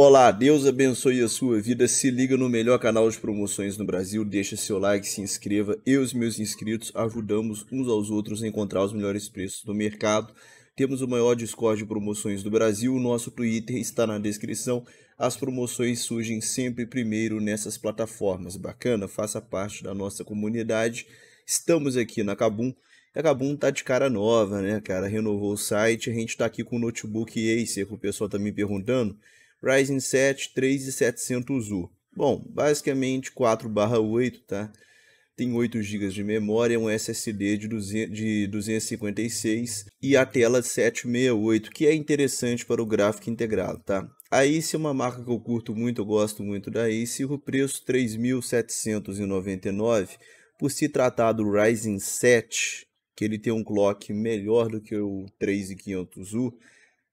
Olá, Deus abençoe a sua vida. Se liga no melhor canal de promoções no Brasil, deixa seu like, se inscreva. Eu e os meus inscritos ajudamos uns aos outros a encontrar os melhores preços do mercado. Temos o maior Discord de promoções do Brasil. O nosso Twitter está na descrição. As promoções surgem sempre primeiro nessas plataformas. Bacana? Faça parte da nossa comunidade. Estamos aqui na Cabum. A Kabum tá de cara nova, né, cara? Renovou o site. A gente está aqui com o notebook Acer, o pessoal tá me perguntando. Ryzen 7 3700U. Bom, basicamente 4/8, tá? Tem 8 GB de memória, um SSD de, 256 e a tela 768, que é interessante para o gráfico integrado, tá? A Ace é uma marca que eu curto muito, eu gosto muito da Ace, e o preço 3.799, por se tratar do Ryzen 7, que ele tem um clock melhor do que o 3500U,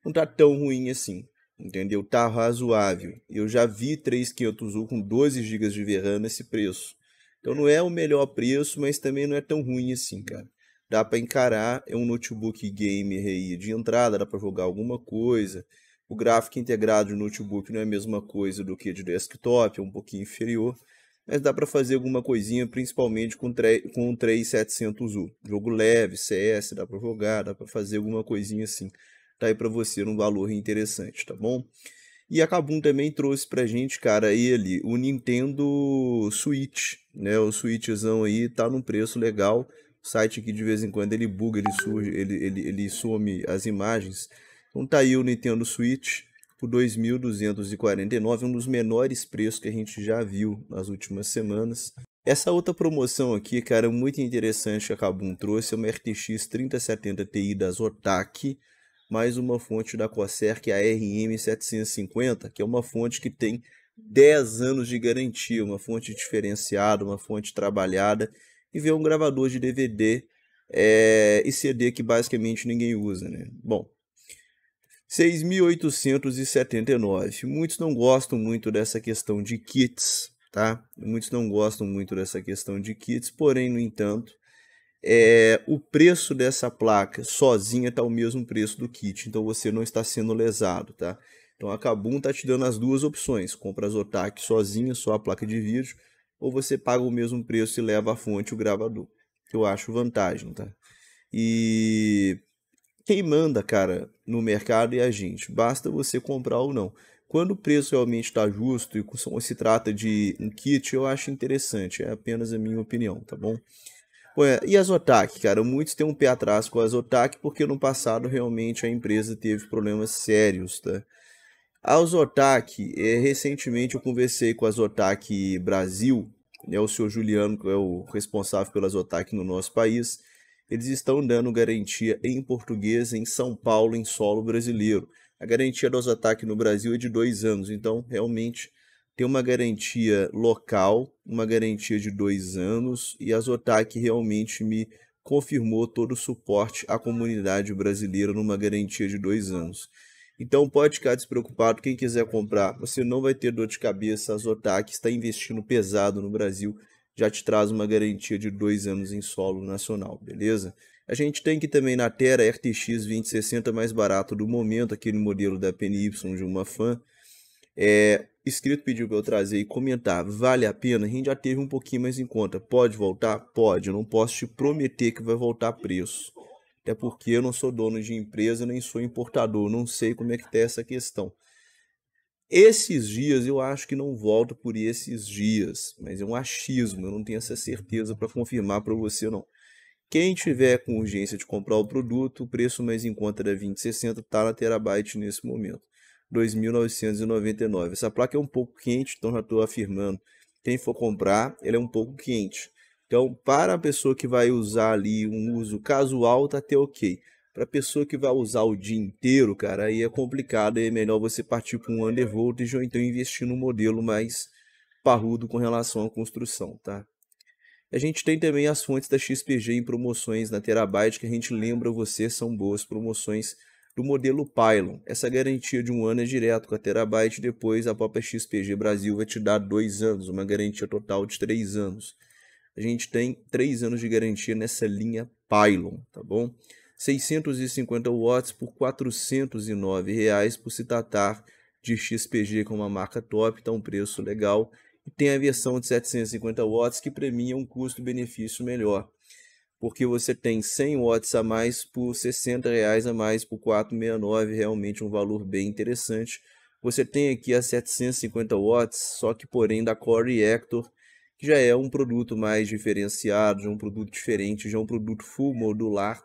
não tá tão ruim assim. Entendeu? Tá razoável. Eu já vi 3500 u com 12 GB de VRAM nesse preço. Então não é o melhor preço, mas também não é tão ruim assim, cara. Dá para encarar, é um notebook gamer aí de entrada, dá para jogar alguma coisa. O gráfico integrado de notebook não é a mesma coisa do que de desktop, é um pouquinho inferior, mas dá para fazer alguma coisinha, principalmente com, o 3700U. Jogo leve, CS, dá para jogar, dá para fazer alguma coisinha assim tá aí para você num valor interessante, tá bom? E a Kabum também trouxe pra gente, cara, ele, o Nintendo Switch, né? O Switchzão aí tá num preço legal. O site aqui de vez em quando ele buga, ele surge, ele, ele, ele some as imagens. Então tá aí o Nintendo Switch por 2.249, um dos menores preços que a gente já viu nas últimas semanas. Essa outra promoção aqui, cara, muito interessante que a Kabum trouxe, é uma RTX 3070 Ti da Zotac mais uma fonte da Corsair, que é a RM750, que é uma fonte que tem 10 anos de garantia, uma fonte diferenciada, uma fonte trabalhada, e ver um gravador de DVD é, eh, e CD que basicamente ninguém usa. Né? Bom, 6.879. Muitos não gostam muito dessa questão de kits, tá? Muitos não gostam muito dessa questão de kits, porém, no entanto, é, o preço dessa placa sozinha está o mesmo preço do kit, então você não está sendo lesado, tá? Então a Kabum está te dando as duas opções, compra as Zotac sozinha, só a placa de vídeo, ou você paga o mesmo preço e leva a fonte e o gravador, eu acho vantagem, tá? E quem manda, cara, no mercado é a gente, basta você comprar ou não. Quando o preço realmente está justo e se trata de um kit, eu acho interessante, é apenas a minha opinião, tá bom? e as OTAC, cara? Muitos têm um pé atrás com as OTAC porque no passado realmente a empresa teve problemas sérios, tá? As OTAC, é, recentemente eu conversei com a OTAC Brasil, né, o senhor Juliano, que é o responsável pelas OTAC no nosso país, eles estão dando garantia em português em São Paulo, em solo brasileiro. A garantia da OTAC no Brasil é de dois anos, então realmente tem uma garantia local, uma garantia de dois anos, e a Zotac realmente me confirmou todo o suporte à comunidade brasileira numa garantia de dois anos. Então pode ficar despreocupado, quem quiser comprar, você não vai ter dor de cabeça, a Zotac está investindo pesado no Brasil, já te traz uma garantia de dois anos em solo nacional, beleza? A gente tem que também na Terra RTX 2060 mais barato do momento, aquele modelo da PNY de uma fã. É, Escrito pediu para eu trazer e comentar, vale a pena? A gente já teve um pouquinho mais em conta. Pode voltar? Pode. Eu não posso te prometer que vai voltar preço. Até porque eu não sou dono de empresa, nem sou importador. Não sei como é que tá essa questão. Esses dias eu acho que não volta por esses dias, mas é um achismo, eu não tenho essa certeza para confirmar para você não. Quem tiver com urgência de comprar o produto, o preço mais em conta é 2060 está na Terabyte nesse momento. 2.999. Essa placa é um pouco quente, então já estou afirmando. Quem for comprar, ele é um pouco quente. Então, para a pessoa que vai usar ali um uso casual, tá até ok. Para a pessoa que vai usar o dia inteiro, cara, aí é complicado. é melhor você partir para um e já então investir num modelo mais parrudo com relação à construção, tá? A gente tem também as fontes da XPG em promoções na Terabyte, que a gente lembra você são boas promoções do modelo Pylon. Essa garantia de um ano é direto com a Terabyte, depois a própria XPG Brasil vai te dar dois anos, uma garantia total de três anos. A gente tem três anos de garantia nessa linha Pylon, tá bom? 650 watts por R$ reais por se tratar de XPG com uma marca top, tá um preço legal. E tem a versão de 750 watts que premia um custo-benefício melhor porque você tem 100 watts a mais por 60 reais a mais por 469, realmente um valor bem interessante. Você tem aqui a 750 watts, só que porém da Core Hector que já é um produto mais diferenciado, já é um produto diferente, já é um produto full modular.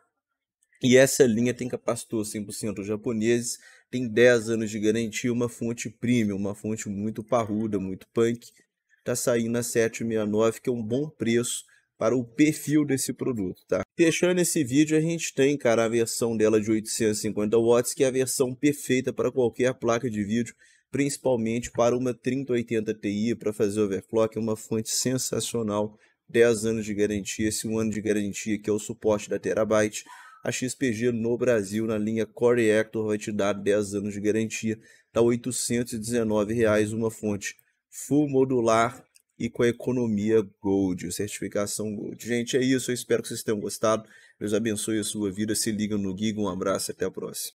E essa linha tem capacitor 100% japoneses, tem 10 anos de garantia, uma fonte premium, uma fonte muito parruda, muito punk. Está saindo a 769, que é um bom preço para o perfil desse produto, tá? Fechando esse vídeo, a gente tem, cara, a versão dela de 850 watts, que é a versão perfeita para qualquer placa de vídeo, principalmente para uma 3080 Ti, para fazer overclock, é uma fonte sensacional, 10 anos de garantia, esse um ano de garantia que é o suporte da Terabyte, a XPG no Brasil, na linha Core Actor, vai te dar 10 anos de garantia, tá R$ 819, reais, uma fonte full modular, e com a economia Gold, certificação Gold. Gente, é isso. Eu espero que vocês tenham gostado. Deus abençoe a sua vida. Se liga no Giga. Um abraço. Até a próxima.